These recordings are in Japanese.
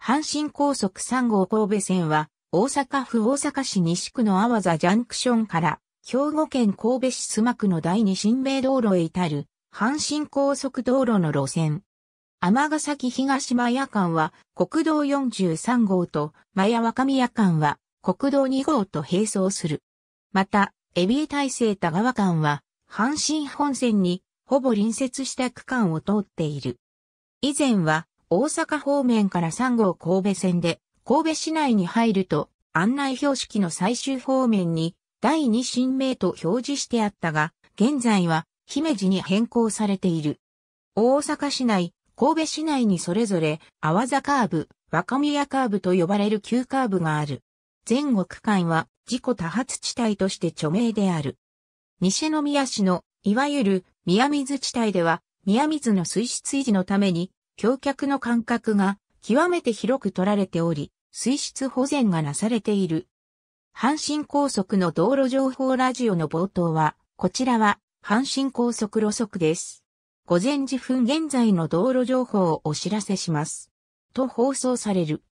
阪神高速3号神戸線は、大阪府大阪市西区の阿波座ジャンクションから、兵庫県神戸市須磨区の第二新名道路へ至る、阪神高速道路の路線。ヶ崎東麻夜間は、国道43号と、麻夜若宮間は、国道2号と並走する。また、エビエ大勢田川間は、阪神本線に、ほぼ隣接した区間を通っている。以前は、大阪方面から3号神戸線で、神戸市内に入ると、案内標識の最終方面に、第2新名と表示してあったが、現在は、姫路に変更されている。大阪市内、神戸市内にそれぞれ、阿波座カーブ、若宮カーブと呼ばれる急カーブがある。全国区間は、事故多発地帯として著名である。西宮市の、いわゆる、宮水地帯では、宮水の水質維持のために、橋脚の間隔が極めて広く取られており、水質保全がなされている。阪神高速の道路情報ラジオの冒頭は、こちらは阪神高速路側です。午前時分現在の道路情報をお知らせします。と放送される。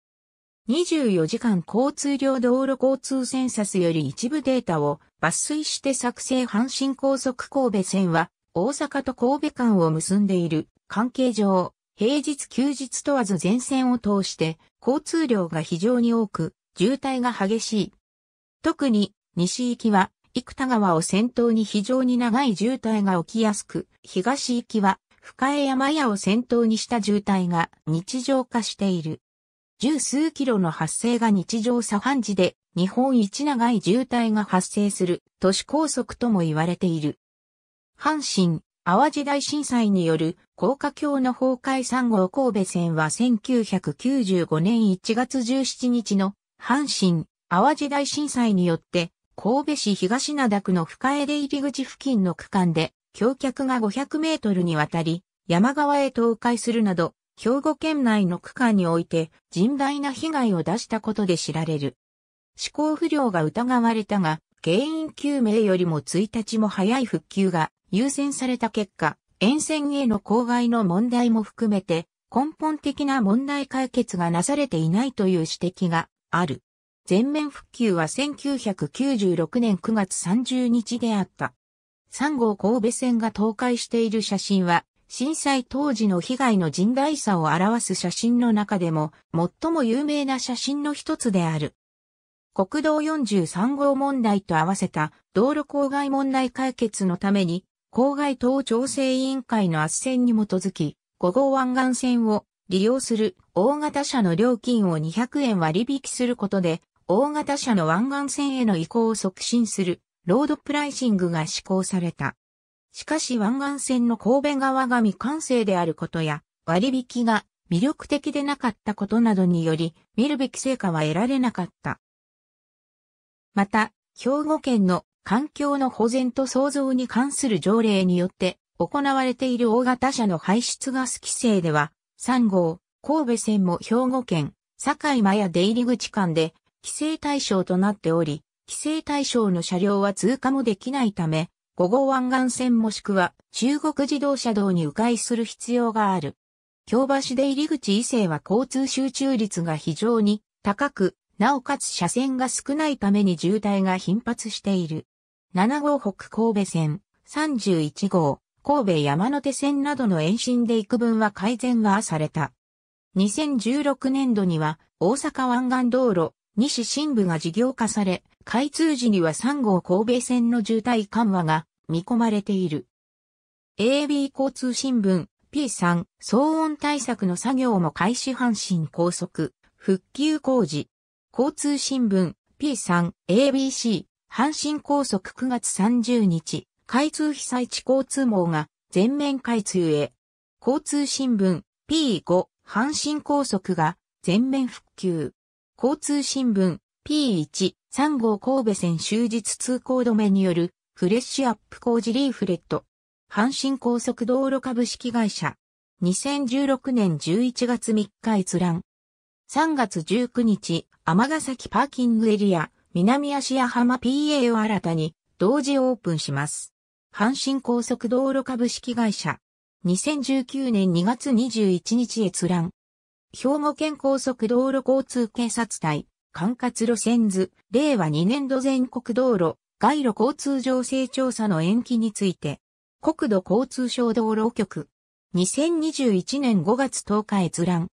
24時間交通量道路交通センサスより一部データを抜粋して作成阪神高速神戸線は大阪と神戸間を結んでいる関係上平日休日問わず全線を通して交通量が非常に多く、渋滞が激しい。特に西行きは幾田川を先頭に非常に長い渋滞が起きやすく、東行きは深江山屋を先頭にした渋滞が日常化している。十数キロの発生が日常茶飯事で日本一長い渋滞が発生する都市高速とも言われている。阪神、淡路大震災による高架橋の崩壊3号神戸線は1995年1月17日の阪神淡路大震災によって神戸市東灘区の深江出入口付近の区間で橋脚が500メートルにわたり山側へ倒壊するなど兵庫県内の区間において甚大な被害を出したことで知られる。思考不良が疑われたが、原因究明よりも1日も早い復旧が優先された結果、沿線への公害の問題も含めて根本的な問題解決がなされていないという指摘がある。全面復旧は1996年9月30日であった。3号神戸線が倒壊している写真は、震災当時の被害の甚大さを表す写真の中でも、最も有名な写真の一つである。国道43号問題と合わせた道路公害問題解決のために、郊外等調整委員会の斡旋に基づき、5号湾岸線を利用する大型車の料金を200円割引することで、大型車の湾岸線への移行を促進するロードプライシングが施行された。しかし湾岸線の神戸側が未完成であることや割引が魅力的でなかったことなどにより見るべき成果は得られなかった。また、兵庫県の環境の保全と創造に関する条例によって行われている大型車の排出ガス規制では、3号、神戸線も兵庫県、堺間や出入り口間で規制対象となっており、規制対象の車両は通過もできないため、5号湾岸線もしくは中国自動車道に迂回する必要がある。京橋出入り口以西は交通集中率が非常に高く、なおかつ車線が少ないために渋滞が頻発している。7号北神戸線、31号、神戸山手線などの延伸で幾分は改善がされた。2016年度には大阪湾岸道路西新部が事業化され、開通時には3号神戸線の渋滞緩和が見込まれている。AB 交通新聞 P3 騒音対策の作業も開始阪神高速復旧工事。交通新聞 P3ABC 阪神高速9月30日、開通被災地交通網が全面開通へ。交通新聞 P5 阪神高速が全面復旧。交通新聞 P1 3号神戸線終日通行止めによるフレッシュアップ工事リーフレット。阪神高速道路株式会社。2016年11月3日閲覧。3月19日、天ヶ崎パーキングエリア。南足屋浜 PA を新たに同時オープンします。阪神高速道路株式会社。2019年2月21日閲覧。兵庫県高速道路交通警察隊、管轄路線図、令和2年度全国道路、街路交通情勢調査の延期について、国土交通省道路局、2021年5月10日閲覧、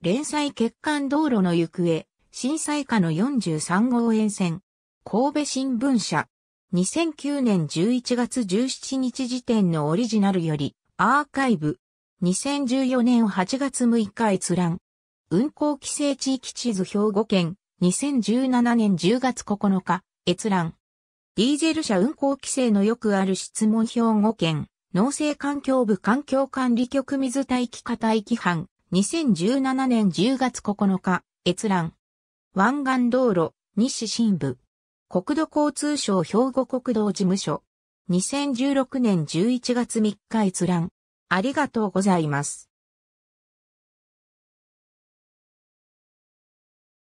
連載欠陥道路の行方、震災下の43号沿線、神戸新聞社、2009年11月17日時点のオリジナルより、アーカイブ、2014年8月6日閲覧、運行規制地域地図兵庫県、2017年10月9日、閲覧。ディーゼル車運行規制のよくある質問兵庫県、農政環境部環境管理局水待機課待機班、2017年10月9日、閲覧。湾岸道路、西新部。国土交通省兵庫国道事務所。2016年11月3日閲覧。ありがとうございます。